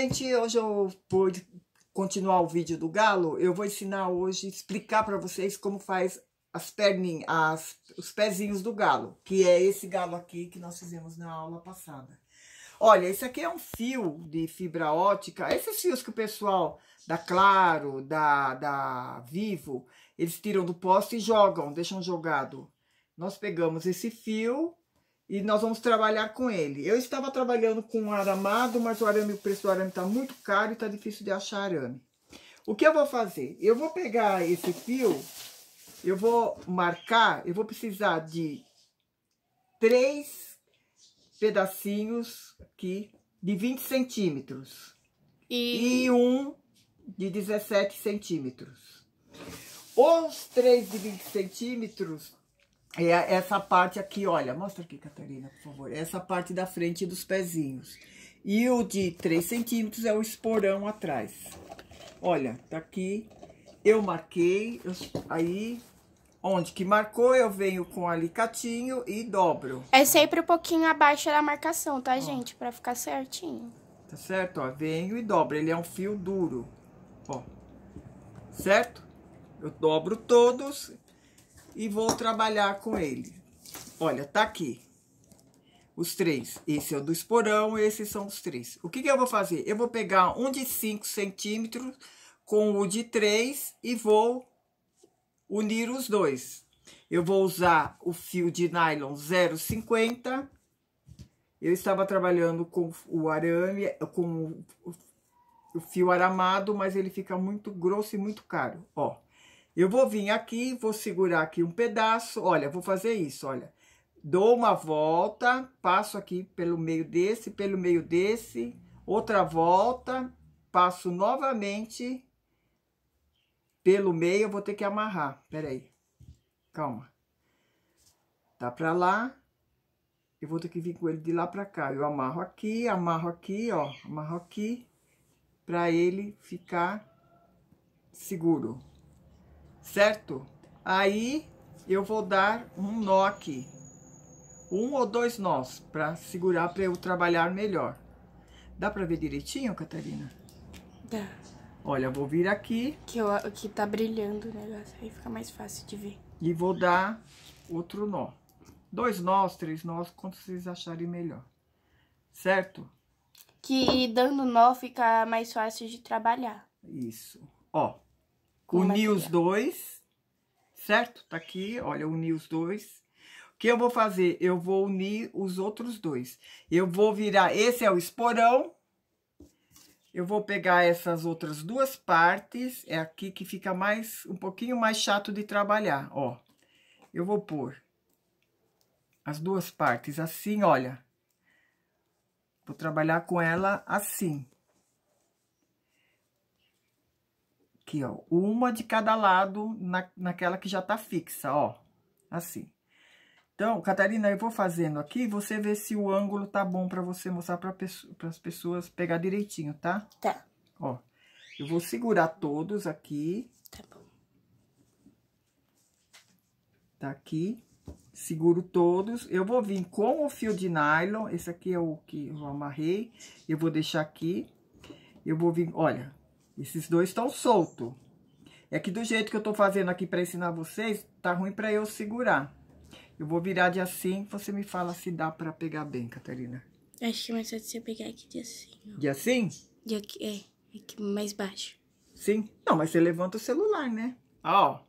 gente, hoje eu vou continuar o vídeo do galo. Eu vou ensinar hoje, explicar para vocês como faz as perninhas, os pezinhos do galo, que é esse galo aqui que nós fizemos na aula passada. Olha, esse aqui é um fio de fibra ótica. Esses fios que o pessoal da Claro, da, da Vivo, eles tiram do poste e jogam, deixam jogado. Nós pegamos esse fio e nós vamos trabalhar com ele. Eu estava trabalhando com um aramado, mas o arame, o preço do arame está muito caro e está difícil de achar arame. O que eu vou fazer? Eu vou pegar esse fio, eu vou marcar, eu vou precisar de três pedacinhos aqui de 20 centímetros e, e um de 17 centímetros. Os três de 20 centímetros é essa parte aqui, olha, mostra aqui, Catarina, por favor. Essa parte da frente dos pezinhos. E o de 3 centímetros é o esporão atrás. Olha, tá aqui. Eu marquei, eu, aí, onde que marcou, eu venho com alicatinho e dobro. É sempre um pouquinho abaixo da marcação, tá, ó. gente? Pra ficar certinho. Tá certo? Ó, venho e dobro. Ele é um fio duro, ó. Certo? Eu dobro todos e vou trabalhar com ele. Olha, tá aqui. Os três. Esse é o do esporão, esses são os três. O que, que eu vou fazer? Eu vou pegar um de 5 centímetros com o de 3 e vou unir os dois. Eu vou usar o fio de nylon 0,50. Eu estava trabalhando com o arame, com o fio aramado, mas ele fica muito grosso e muito caro, ó. Eu vou vir aqui, vou segurar aqui um pedaço, olha, vou fazer isso, olha. Dou uma volta, passo aqui pelo meio desse, pelo meio desse, outra volta, passo novamente pelo meio, eu vou ter que amarrar. Peraí, calma. Tá pra lá, eu vou ter que vir com ele de lá pra cá. Eu amarro aqui, amarro aqui, ó, amarro aqui, pra ele ficar seguro certo? Aí eu vou dar um nó aqui, um ou dois nós, para segurar, para eu trabalhar melhor. Dá para ver direitinho, Catarina? Dá. Olha, vou vir aqui. Que, eu, que tá brilhando o negócio, aí fica mais fácil de ver. E vou dar outro nó. Dois nós, três nós, quanto vocês acharem melhor. Certo? Que dando nó fica mais fácil de trabalhar. Isso. Ó, unir é os é? dois, certo? Tá aqui, olha, unir os dois. O que eu vou fazer? Eu vou unir os outros dois. Eu vou virar, esse é o esporão. Eu vou pegar essas outras duas partes, é aqui que fica mais, um pouquinho mais chato de trabalhar, ó. Eu vou pôr as duas partes assim, olha. Vou trabalhar com ela assim. aqui, ó, uma de cada lado na, naquela que já tá fixa, ó, assim. Então, Catarina, eu vou fazendo aqui, você vê se o ângulo tá bom pra você mostrar pra as pessoas pegar direitinho, tá? Tá. Ó, eu vou segurar todos aqui. Tá bom. Tá aqui, seguro todos. Eu vou vir com o fio de nylon, esse aqui é o que eu amarrei, eu vou deixar aqui. Eu vou vir, olha, esses dois estão soltos. É que do jeito que eu tô fazendo aqui para ensinar vocês, tá ruim para eu segurar. Eu vou virar de assim, você me fala se dá para pegar bem, Catarina. Acho que é mais fácil você pegar aqui de assim. Ó. De assim? De aqui, é, aqui mais baixo. Sim? Não, mas você levanta o celular, né? Ó,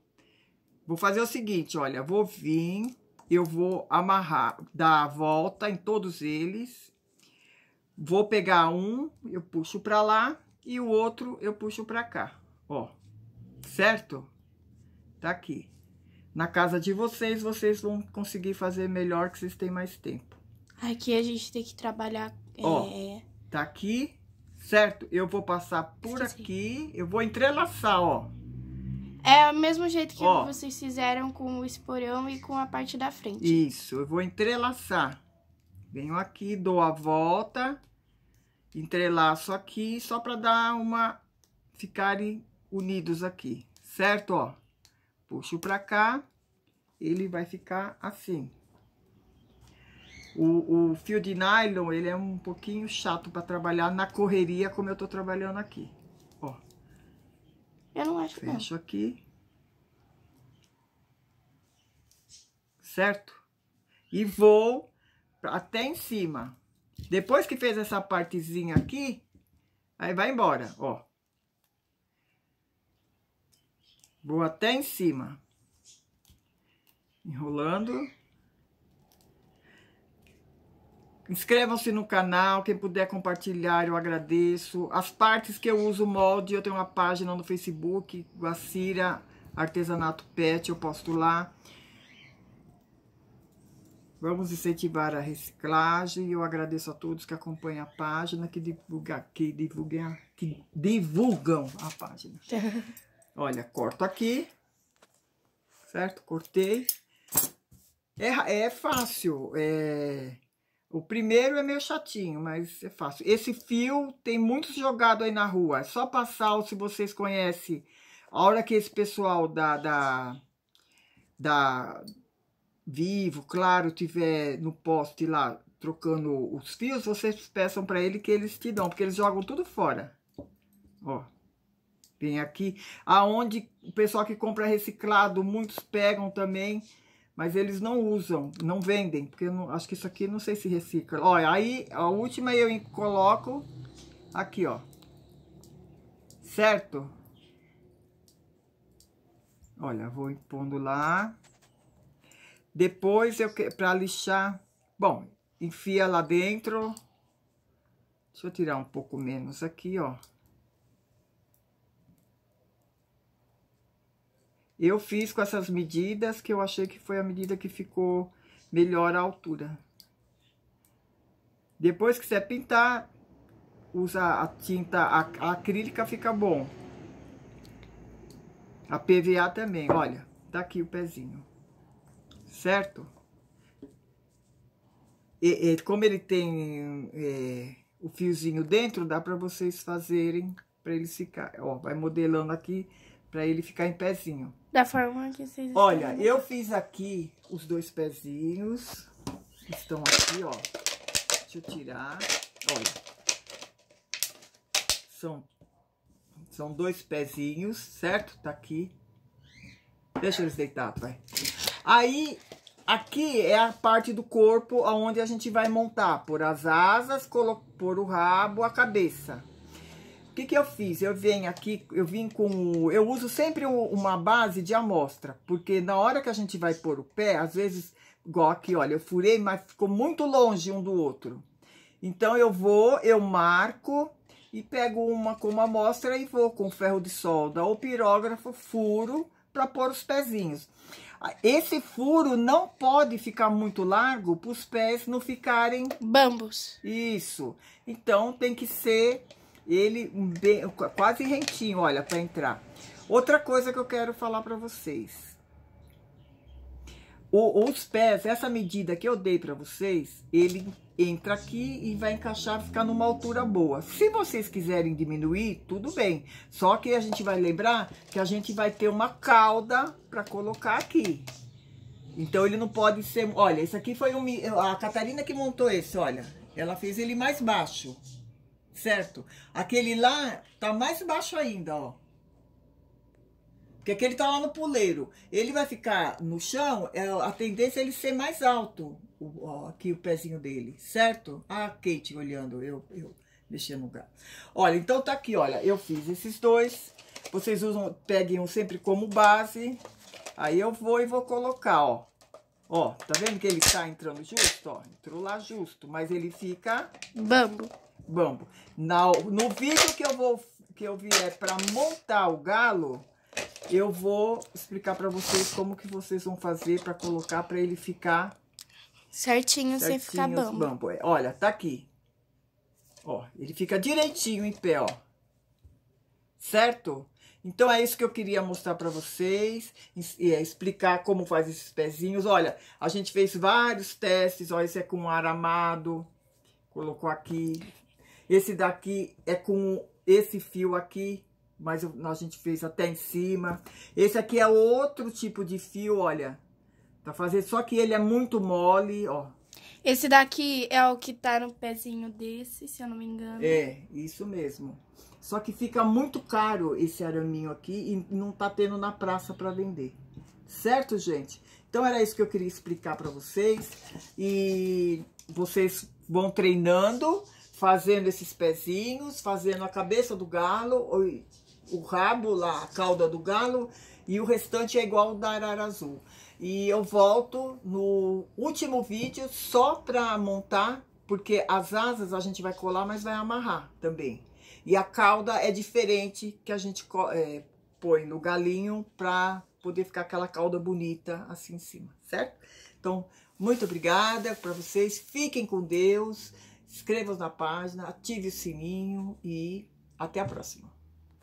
vou fazer o seguinte, olha, vou vir, eu vou amarrar, dar a volta em todos eles. Vou pegar um, eu puxo para lá e o outro eu puxo pra cá, ó. Certo? Tá aqui. Na casa de vocês, vocês vão conseguir fazer melhor que vocês têm mais tempo. Aqui a gente tem que trabalhar... Ó, é... tá aqui, certo? Eu vou passar por Esqueci. aqui, eu vou entrelaçar, ó. É o mesmo jeito que ó, vocês fizeram com o esporão e com a parte da frente. Isso, eu vou entrelaçar. Venho aqui, dou a volta Entrelaço aqui só para dar uma... Ficarem unidos aqui, certo? Ó, puxo para cá, ele vai ficar assim. O, o, fio de nylon, ele é um pouquinho chato para trabalhar na correria, como eu tô trabalhando aqui. Ó. Eu não acho Fecho aqui. Certo? E vou até em cima. Depois que fez essa partezinha aqui, aí vai embora, ó. Vou até em cima. Enrolando. Inscrevam-se no canal, quem puder compartilhar, eu agradeço. As partes que eu uso molde, eu tenho uma página no Facebook, Guacira Artesanato Pet, eu posto lá. Vamos incentivar a reciclagem. Eu agradeço a todos que acompanham a página, que, divulga, que, divulga, que divulgam a página. Olha, corto aqui, certo? Cortei. É, é fácil. É... O primeiro é meio chatinho, mas é fácil. Esse fio tem muito jogado aí na rua. É só passar, se vocês conhecem, a hora que esse pessoal da, da, da vivo, claro, tiver no poste lá trocando os fios, vocês peçam para ele que eles te dão, porque eles jogam tudo fora. Ó, vem aqui. Aonde o pessoal que compra reciclado, muitos pegam também, mas eles não usam, não vendem, porque não, acho que isso aqui não sei se recicla. Olha, aí a última eu coloco aqui, ó. Certo? Olha, vou impondo lá. Depois eu para lixar, bom, enfia lá dentro. Deixa eu tirar um pouco menos aqui, ó. Eu fiz com essas medidas que eu achei que foi a medida que ficou melhor a altura. Depois que você pintar, usa a tinta acrílica, fica bom. A PVA também, olha, tá aqui o pezinho certo? E, e como ele tem é, o fiozinho dentro, dá para vocês fazerem para ele ficar. Ó, vai modelando aqui para ele ficar em pezinho. Da forma que vocês. Olha, estão... eu fiz aqui os dois pezinhos que estão aqui, ó. Deixa eu tirar. Olha, são são dois pezinhos, certo? Tá aqui. Deixa eles deitados, vai. Aí, aqui é a parte do corpo onde a gente vai montar. Por as asas, por o rabo, a cabeça. O que, que eu fiz? Eu venho aqui, eu vim com... Eu uso sempre uma base de amostra. Porque na hora que a gente vai pôr o pé, às vezes... Igual aqui, olha, eu furei, mas ficou muito longe um do outro. Então, eu vou, eu marco e pego uma como amostra e vou com ferro de solda ou pirógrafo, furo para pôr os pezinhos. Esse furo não pode ficar muito largo para os pés não ficarem... Bambos. Isso. Então, tem que ser ele bem, quase rentinho, olha, para entrar. Outra coisa que eu quero falar para vocês. O, os pés, essa medida que eu dei para vocês, ele entra aqui e vai encaixar, ficar numa altura boa. Se vocês quiserem diminuir, tudo bem. Só que a gente vai lembrar que a gente vai ter uma cauda para colocar aqui. Então ele não pode ser... Olha, esse aqui foi um... A Catarina que montou esse, olha. Ela fez ele mais baixo, certo? Aquele lá tá mais baixo ainda, ó. Porque aquele tá lá no puleiro. Ele vai ficar no chão, é, a tendência é ele ser mais alto o, aqui o pezinho dele, certo? A ah, Kate olhando, eu, eu mexendo no lugar. Olha, então tá aqui, olha, eu fiz esses dois. Vocês usam, peguem um sempre como base. Aí eu vou e vou colocar, ó. Ó, tá vendo que ele tá entrando justo, ó? Entrou lá justo, mas ele fica... Bambo. Bambo. Na, no vídeo que eu vou, que eu vier pra montar o galo eu vou explicar para vocês como que vocês vão fazer para colocar para ele ficar certinho, certinho sem ficar bambo. bambo. É, olha, tá aqui. Ó, ele fica direitinho em pé, ó. Certo? Então é isso que eu queria mostrar para vocês e é, explicar como faz esses pezinhos. Olha, a gente fez vários testes, ó, esse é com ar amado, colocou aqui. Esse daqui é com esse fio aqui, mas eu, a gente fez até em cima. Esse aqui é outro tipo de fio, olha, pra fazer, só que ele é muito mole, ó. Esse daqui é o que tá no pezinho desse, se eu não me engano. É, isso mesmo. Só que fica muito caro esse araminho aqui e não tá tendo na praça para vender. Certo, gente? Então, era isso que eu queria explicar para vocês. E vocês vão treinando, fazendo esses pezinhos, fazendo a cabeça do galo o rabo lá, a cauda do galo, e o restante é igual da arara azul. E eu volto no último vídeo só para montar, porque as asas a gente vai colar, mas vai amarrar também. E a cauda é diferente que a gente é, põe no galinho para poder ficar aquela cauda bonita assim em cima, certo? Então, muito obrigada para vocês. Fiquem com Deus. Inscrevam-se na página, ative o sininho e até a próxima.